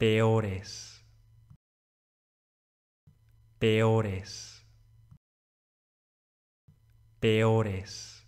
peores, peores, peores.